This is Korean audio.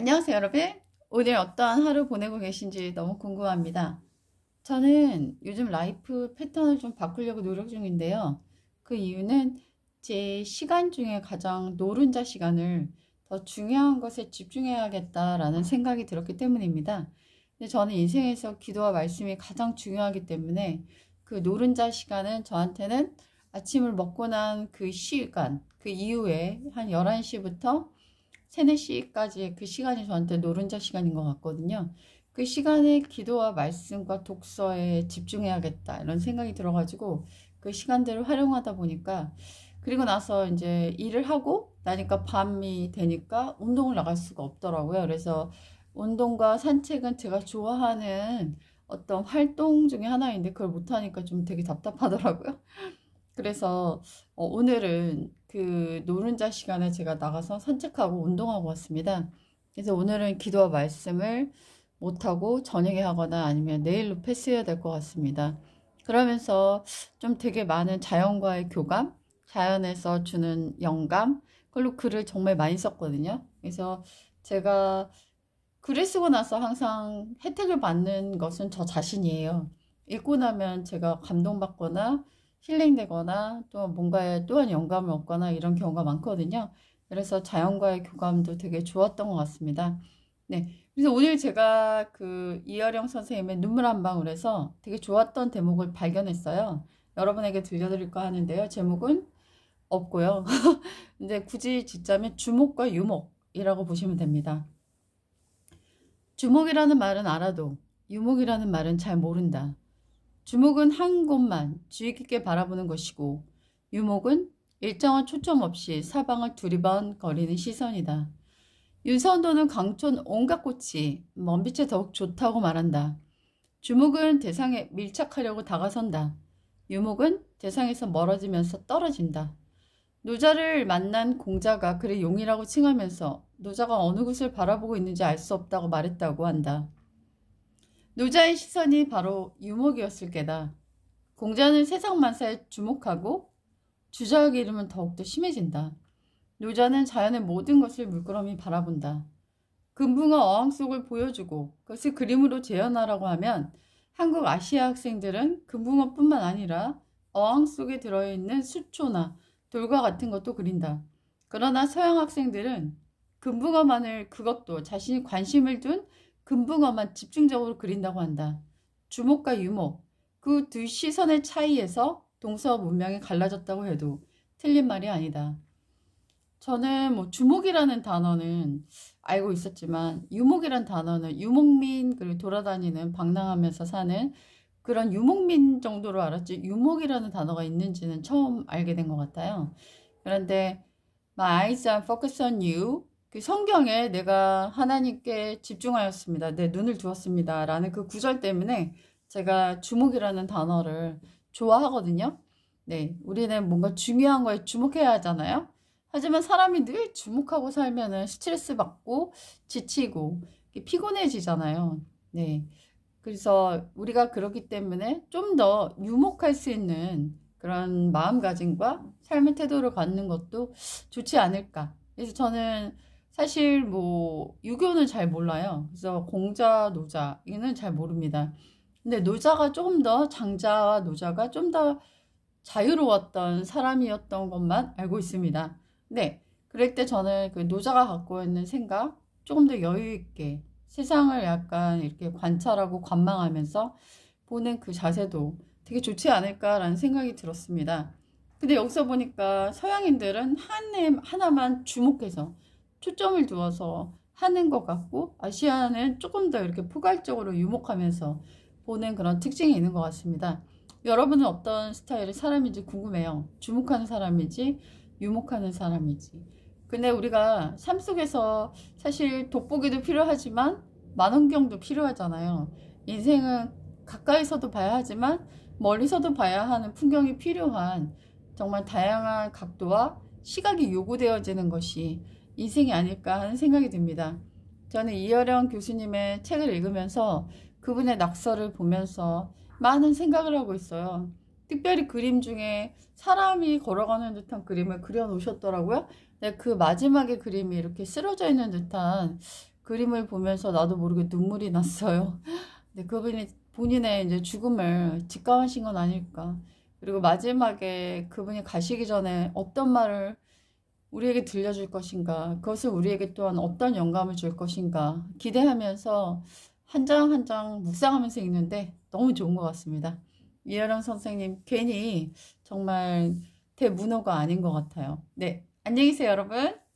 안녕하세요 여러분 오늘 어떠한 하루 보내고 계신지 너무 궁금합니다 저는 요즘 라이프 패턴을 좀 바꾸려고 노력 중인데요 그 이유는 제 시간 중에 가장 노른자 시간을 더 중요한 것에 집중해야겠다라는 생각이 들었기 때문입니다 저는 인생에서 기도와 말씀이 가장 중요하기 때문에 그 노른자 시간은 저한테는 아침을 먹고 난 그 시간 그 이후에 한 11시부터 3, 4시까지의 그 시간이 저한테 노른자 시간인 것 같거든요. 그 시간에 기도와 말씀과 독서에 집중해야겠다 이런 생각이 들어가지고 그 시간들을 활용하다 보니까 그리고 나서 이제 일을 하고 나니까 밤이 되니까 운동을 나갈 수가 없더라고요. 그래서 운동과 산책은 제가 좋아하는 어떤 활동 중에 하나인데 그걸 못하니까 좀 되게 답답하더라고요. 그래서 어, 오늘은 그 노른자 시간에 제가 나가서 산책하고 운동하고 왔습니다. 그래서 오늘은 기도와 말씀을 못하고 저녁에 하거나 아니면 내일로 패스해야 될 것 같습니다. 그러면서 좀 되게 많은 자연과의 교감, 자연에서 주는 영감, 그걸로 글을 정말 많이 썼거든요. 그래서 제가 글을 쓰고 나서 항상 혜택을 받는 것은 저 자신이에요. 읽고 나면 제가 감동받거나 힐링되거나 또 뭔가에 또한 영감을 얻거나 이런 경우가 많거든요. 그래서 자연과의 교감도 되게 좋았던 것 같습니다. 네. 그래서 오늘 제가 그 이어령 선생님의 눈물 한 방울에서 되게 좋았던 대목을 발견했어요. 여러분에게 들려드릴까 하는데요. 제목은 없고요. 근데 굳이 짓자면 주목과 유목이라고 보시면 됩니다. 주목이라는 말은 알아도 유목이라는 말은 잘 모른다. 주목은 한 곳만 주의 깊게 바라보는 것이고 유목은 일정한 초점 없이 사방을 두리번 거리는 시선이다. 윤선도는 강촌 온갖 꽃이 먼 빛에 더욱 좋다고 말한다. 주목은 대상에 밀착하려고 다가선다. 유목은 대상에서 멀어지면서 떨어진다. 노자를 만난 공자가 그를 용이라고 칭하면서 노자가 어느 곳을 바라보고 있는지 알 수 없다고 말했다고 한다. 노자의 시선이 바로 유목이었을 게다. 공자는 세상 만사에 주목하고 주자의 이름은 더욱더 심해진다. 노자는 자연의 모든 것을 물끄러미 바라본다. 금붕어 어항 속을 보여주고 그것을 그림으로 재현하라고 하면 한국 아시아 학생들은 금붕어뿐만 아니라 어항 속에 들어있는 수초나 돌과 같은 것도 그린다. 그러나 서양 학생들은 금붕어만을 그것도 자신이 관심을 둔 금붕어만 집중적으로 그린다고 한다. 주목과 유목, 그 두 시선의 차이에서 동서 문명이 갈라졌다고 해도 틀린 말이 아니다. 저는 뭐 주목이라는 단어는 알고 있었지만 유목이란 단어는 유목민 그리고 돌아다니는 방랑하면서 사는 그런 유목민 정도로 알았지 유목이라는 단어가 있는지는 처음 알게 된 것 같아요. 그런데 My eyes are focused on you 그 성경에 내가 하나님께 집중하였습니다. 내 눈을 두었습니다. 라는 그 구절 때문에 제가 주목이라는 단어를 좋아하거든요. 네, 우리는 뭔가 중요한 거에 주목해야 하잖아요. 하지만 사람이 늘 주목하고 살면은 스트레스 받고 지치고 피곤해지잖아요. 네. 그래서 우리가 그렇기 때문에 좀 더 유목할 수 있는 그런 마음가짐과 삶의 태도를 갖는 것도 좋지 않을까. 그래서 저는 사실 뭐 유교는 잘 몰라요. 그래서 공자, 노자 이는 잘 모릅니다. 근데 노자가 조금 더 장자와 노자가 좀 더 자유로웠던 사람이었던 것만 알고 있습니다. 네, 그럴 때 저는 그 노자가 갖고 있는 생각 조금 더 여유 있게 세상을 약간 이렇게 관찰하고 관망하면서 보는 그 자세도 되게 좋지 않을까라는 생각이 들었습니다. 근데 여기서 보니까 서양인들은 한해 네, 하나만 주목해서 초점을 두어서 하는 것 같고 아시아는 조금 더 이렇게 포괄적으로 유목하면서 보는 그런 특징이 있는 것 같습니다. 여러분은 어떤 스타일의 사람인지 궁금해요. 주목하는 사람인지 유목하는 사람인지. 근데 우리가 삶 속에서 사실 돋보기도 필요하지만 만원경도 필요하잖아요. 인생은 가까이서도 봐야 하지만 멀리서도 봐야 하는 풍경이 필요한 정말 다양한 각도와 시각이 요구되어지는 것이 이생이 아닐까 하는 생각이 듭니다. 저는 이어령 교수님의 책을 읽으면서 그분의 낙서를 보면서 많은 생각을 하고 있어요. 특별히 그림 중에 사람이 걸어가는 듯한 그림을 그려 놓으셨더라고요. 그 마지막에 그림이 이렇게 쓰러져 있는 듯한 그림을 보면서 나도 모르게 눈물이 났어요. 근데 그분이 본인의 이제 죽음을 직감하신 건 아닐까. 그리고 마지막에 그분이 가시기 전에 어떤 말을 우리에게 들려줄 것인가 그것을 우리에게 또한 어떤 영감을 줄 것인가 기대하면서 한 장 한 장 묵상하면서 읽는데 너무 좋은 것 같습니다. 이하랑 선생님 괜히 정말 대문어가 아닌 것 같아요. 네 안녕히 계세요 여러분.